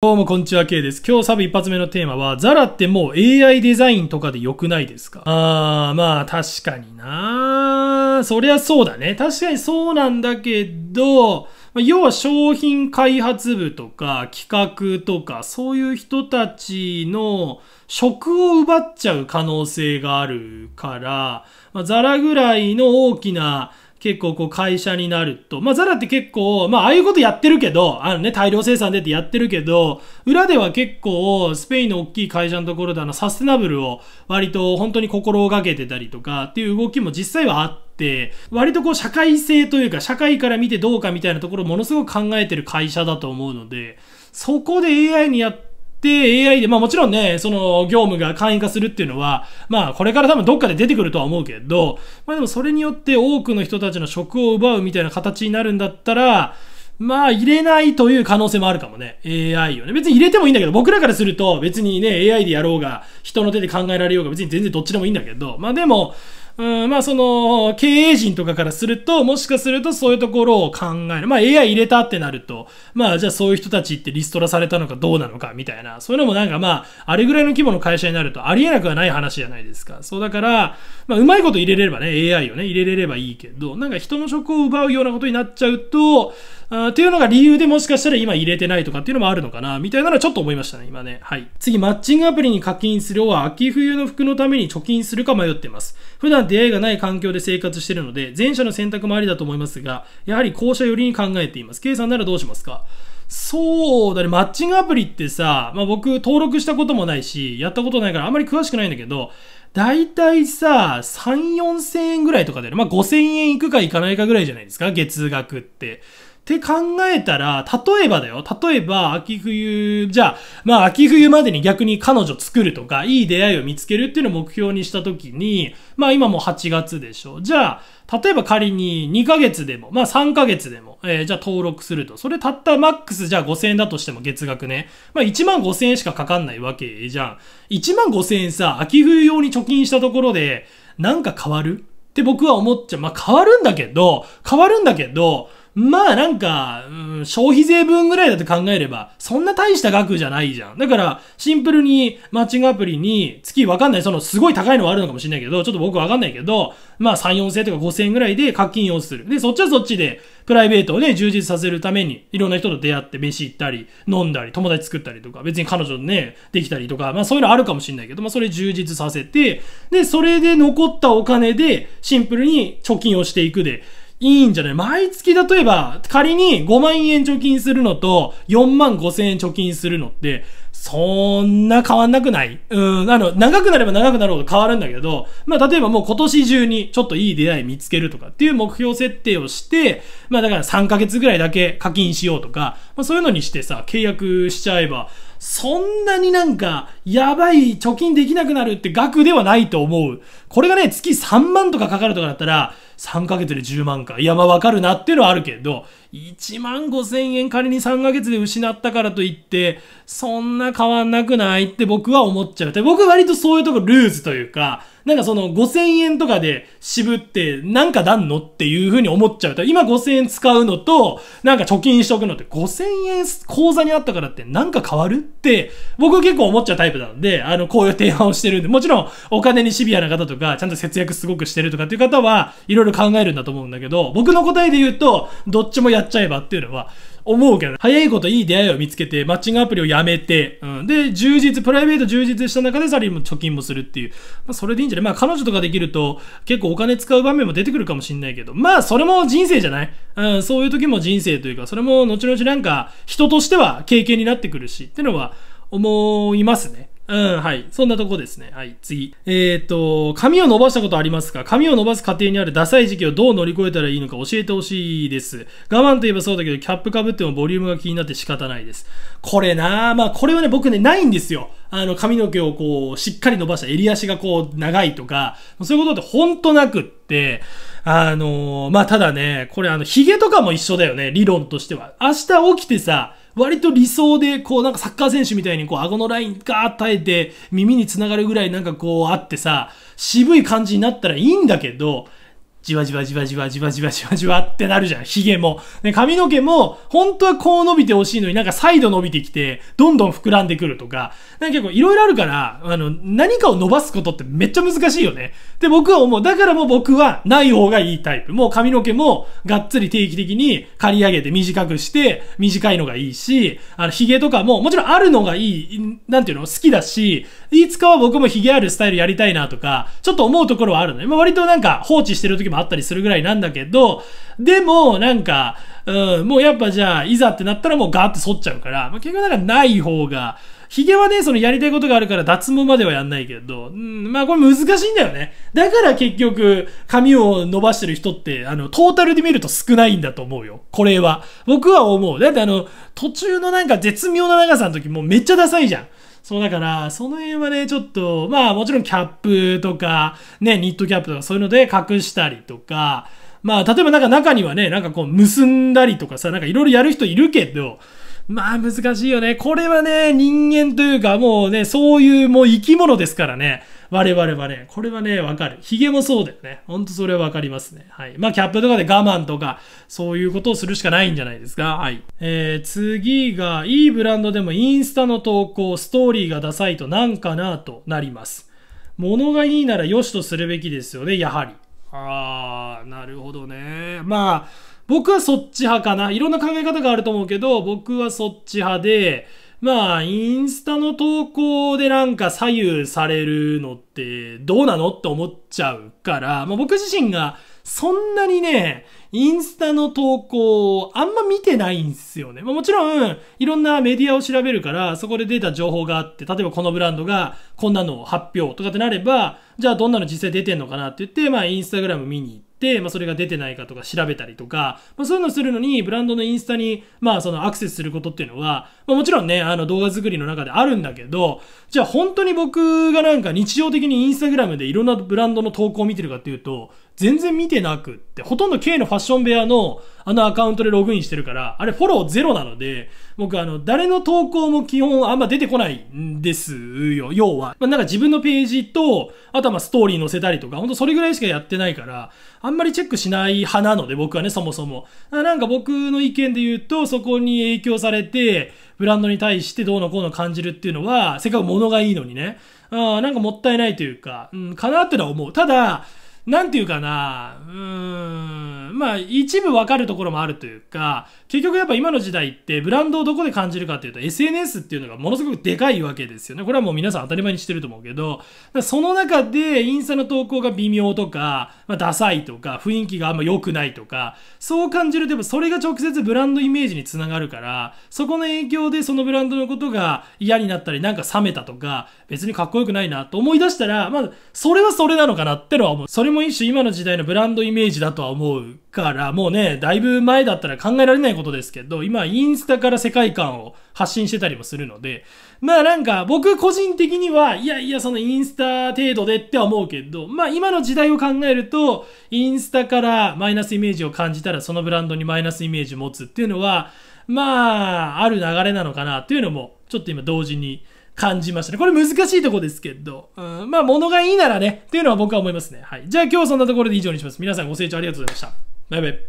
どうもこんにちは、K です。今日サブ一発目のテーマは、ザラってもう AI デザインとかで良くないですかあー、まあ確かになそりゃそうだね。確かにそうなんだけど、要は商品開発部とか企画とかそういう人たちの職を奪っちゃう可能性があるから、まあ、ザラぐらいの大きな結構こう会社になると。まあザラって結構、まあああいうことやってるけど、あのね、大量生産でってやってるけど、裏では結構スペインの大きい会社のところであのサステナブルを割と本当に心がけてたりとかっていう動きも実際はあって、割とこう社会性というか、社会から見てどうかみたいなところをものすごく考えてる会社だと思うので、そこで AI にやっで、AI で、まあもちろんね、その業務が簡易化するっていうのは、まあこれから多分どっかで出てくるとは思うけど、まあでもそれによって多くの人たちの職を奪うみたいな形になるんだったら、まあ入れないという可能性もあるかもね。AI をね。別に入れてもいいんだけど、僕らからすると別にね、AI でやろうが、人の手で考えられようが別に全然どっちでもいいんだけど、まあでも、うん、まあその、経営陣とかからすると、もしかするとそういうところを考える。まあ AI 入れたってなると、まあじゃあそういう人たちってリストラされたのかどうなのかみたいな、そういうのもなんかまあ、あれぐらいの規模の会社になるとありえなくはない話じゃないですか。そうだから、まあうまいこと入れれればね、AI をね、入れれればいいけど、なんか人の職を奪うようなことになっちゃうと、とっていうのが理由でもしかしたら今入れてないとかっていうのもあるのかな、みたいなのはちょっと思いましたね、今ね。はい。次、マッチングアプリに課金するは秋冬の服のために貯金するか迷ってます。普段出会いがない環境で生活してるので、前者の選択もありだと思いますが、やはり後者寄りに考えています。K さんならどうしますかそうだね、マッチングアプリってさ、まあ、僕登録したこともないし、やったことないからあんまり詳しくないんだけど、だいたいさ、3、4000円ぐらいとかだよね。まあ、5000円いくかいかないかぐらいじゃないですか、月額って。って考えたら、例えばだよ。例えば、秋冬、じゃあ、まあ、秋冬までに逆に彼女作るとか、いい出会いを見つけるっていうのを目標にした時に、まあ、今も8月でしょ。じゃあ、例えば仮に2ヶ月でも、まあ、3ヶ月でも、えー、じゃあ登録すると。それたったマックスじゃあ5000円だとしても月額ね。まあ、1万5000円しかかかんないわけじゃん。1万5000円さ、秋冬用に貯金したところで、なんか変わるって僕は思っちゃう。まあ、変わるんだけど、変わるんだけど、まあなんか、うん、消費税分ぐらいだと考えれば、そんな大した額じゃないじゃん。だから、シンプルにマッチングアプリに月わかんない、そのすごい高いのはあるのかもしれないけど、ちょっと僕わかんないけど、まあ3、4000とか5000円ぐらいで課金をする。で、そっちはそっちで、プライベートをね、充実させるために、いろんな人と出会って飯行ったり、飲んだり、友達作ったりとか、別に彼女ね、できたりとか、まあそういうのあるかもしれないけど、まあそれ充実させて、で、それで残ったお金で、シンプルに貯金をしていくで、いいんじゃない毎月例えば、仮に5万円貯金するのと4万5千円貯金するのって、そんな変わんなくないうん、あの、長くなれば長くなるほど変わるんだけど、まあ、例えばもう今年中にちょっといい出会い見つけるとかっていう目標設定をして、まあ、だから3ヶ月ぐらいだけ課金しようとか、まあ、そういうのにしてさ、契約しちゃえば、そんなになんか、やばい貯金できなくなるって額ではないと思う。これがね、月3万とかかかるとかだったら、3ヶ月で10万か。いや、まあわかるなっていうのはあるけど、1万5千円仮に3ヶ月で失ったからといって、そんな変わんなくないって僕は思っちゃう。で僕割とそういうとこルーズというか、なんかその5千円とかで渋ってなんかだんのっていう風に思っちゃうと、今5千円使うのと、なんか貯金しとくのって5千円口座にあったからってなんか変わるって僕結構思っちゃうタイプなので、あの、こういう提案をしてるんで、もちろんお金にシビアな方とか、ちゃんと節約すごくしてるとかっていう方はいろいろ考えるんだと思うんだけど、僕の答えで言うと、どっちもややっちゃえばっていうのは思うけど、早いこといい出会いを見つけて、マッチングアプリをやめて、うん、で、充実、プライベート充実した中でさらにも貯金もするっていう。まあ、それでいいんじゃないまあ、彼女とかできると、結構お金使う場面も出てくるかもしんないけど、まあ、それも人生じゃないうん、そういう時も人生というか、それも後々なんか、人としては経験になってくるし、っていうのは思いますね。うん、はい。そんなとこですね。はい、次。えっ、ー、と、髪を伸ばしたことありますか髪を伸ばす過程にあるダサい時期をどう乗り越えたらいいのか教えてほしいです。我慢といえばそうだけど、キャップかぶってもボリュームが気になって仕方ないです。これなまあこれはね、僕ね、ないんですよ。あの、髪の毛をこう、しっかり伸ばした襟足がこう、長いとか、そういうことってほんとなくって、あのー、まあただね、これあの、髭とかも一緒だよね、理論としては。明日起きてさ、割と理想で、こうなんかサッカー選手みたいにこう顎のラインガーッ耐えて耳につながるぐらいなんかこうあってさ、渋い感じになったらいいんだけど、じわじわじわじわじわじわじわじわってなるじゃん。髭も。ね、髪の毛も、本当はこう伸びてほしいのになんか再度伸びてきて、どんどん膨らんでくるとか、なんか結構いろいろあるから、あの、何かを伸ばすことってめっちゃ難しいよね。で、僕は思う。だからもう僕はない方がいいタイプ。もう髪の毛もがっつり定期的に刈り上げて短くして、短いのがいいし、あの、髭とかも、もちろんあるのがいい、なんていうの好きだし、いつかは僕も髭あるスタイルやりたいなとか、ちょっと思うところはあるのね。まあ割となんか放置してる時時もあったりするぐらいなんだけど、でも、なんか、うん、もうやっぱじゃあ、いざってなったらもうガーって反っちゃうから、まあ、結局なんかない方が、ヒゲはね、そのやりたいことがあるから脱毛まではやんないけど、うん、まあこれ難しいんだよね。だから結局、髪を伸ばしてる人って、あの、トータルで見ると少ないんだと思うよ。これは。僕は思う。だってあの、途中のなんか絶妙な長さの時もうめっちゃダサいじゃん。そうだから、その辺はね、ちょっと、まあもちろんキャップとか、ね、ニットキャップとかそういうので隠したりとか、まあ例えばなんか中にはね、なんかこう結んだりとかさ、なんかいろいろやる人いるけど、まあ難しいよね。これはね、人間というかもうね、そういうもう生き物ですからね。我々はね、これはね、わかる。ヒゲもそうだよね。ほんとそれはわかりますね。はい。まあ、キャップとかで我慢とか、そういうことをするしかないんじゃないですか。はい。えー、次が、いいブランドでもインスタの投稿、ストーリーがダサいとなんかなとなります。物がいいなら良しとするべきですよね、やはり。あー、なるほどね。まあ、僕はそっち派かな。いろんな考え方があると思うけど、僕はそっち派で、まあ、インスタの投稿でなんか左右されるのってどうなのって思っちゃうから、まあ僕自身がそんなにね、インスタの投稿あんま見てないんですよね。まあもちろん、いろんなメディアを調べるから、そこで出た情報があって、例えばこのブランドがこんなのを発表とかってなれば、じゃあどんなの実際出てんのかなって言って、まあインスタグラム見に行って、、まあ、それが出てないかとか調べたりとか、まあ、そういうのするのに、ブランドのインスタに、まあ、そのアクセスすることっていうのは、まあ、もちろんね、あの動画作りの中であるんだけど、じゃあ本当に僕がなんか日常的にインスタグラムでいろんなブランドの投稿を見てるかっていうと、全然見てなくって、ほとんど K のファッション部屋のあのアカウントでログインしてるから、あれフォローゼロなので、僕あの、誰の投稿も基本あんま出てこないんですよ、要は。まあ、なんか自分のページと、あとはまあストーリー載せたりとか、ほんとそれぐらいしかやってないから、あんまりチェックしない派なので、僕はね、そもそも。なんか僕の意見で言うと、そこに影響されて、ブランドに対してどうのこうの感じるっていうのは、せっかく物がいいのにね、あなんかもったいないというか、うん、かなってのは思う。ただ、なんていうかな、うーん、まあ一部わかるところもあるというか、結局やっぱ今の時代ってブランドをどこで感じるかっていうと SNS っていうのがものすごくでかいわけですよね。これはもう皆さん当たり前にしてると思うけど、その中でインスタの投稿が微妙とか、まあ、ダサいとか、雰囲気があんま良くないとか、そう感じるとやっぱそれが直接ブランドイメージにつながるから、そこの影響でそのブランドのことが嫌になったり、なんか冷めたとか、別にかっこよくないなと思い出したら、まあそれはそれなのかなってのは思う。それもも一種今の時代のブランドイメージだとは思うから、もうね、だいぶ前だったら考えられないことですけど、今インスタから世界観を発信してたりもするので、まあなんか僕個人的には、いやいやそのインスタ程度でって思うけど、まあ今の時代を考えると、インスタからマイナスイメージを感じたらそのブランドにマイナスイメージ持つっていうのは、まあ、ある流れなのかなっていうのも、ちょっと今同時に、感じましたね。これ難しいとこですけど、うん、まあ物がいいならね、っていうのは僕は思いますね。はい。じゃあ今日そんなところで以上にします。皆さんご清聴ありがとうございました。バイバイ。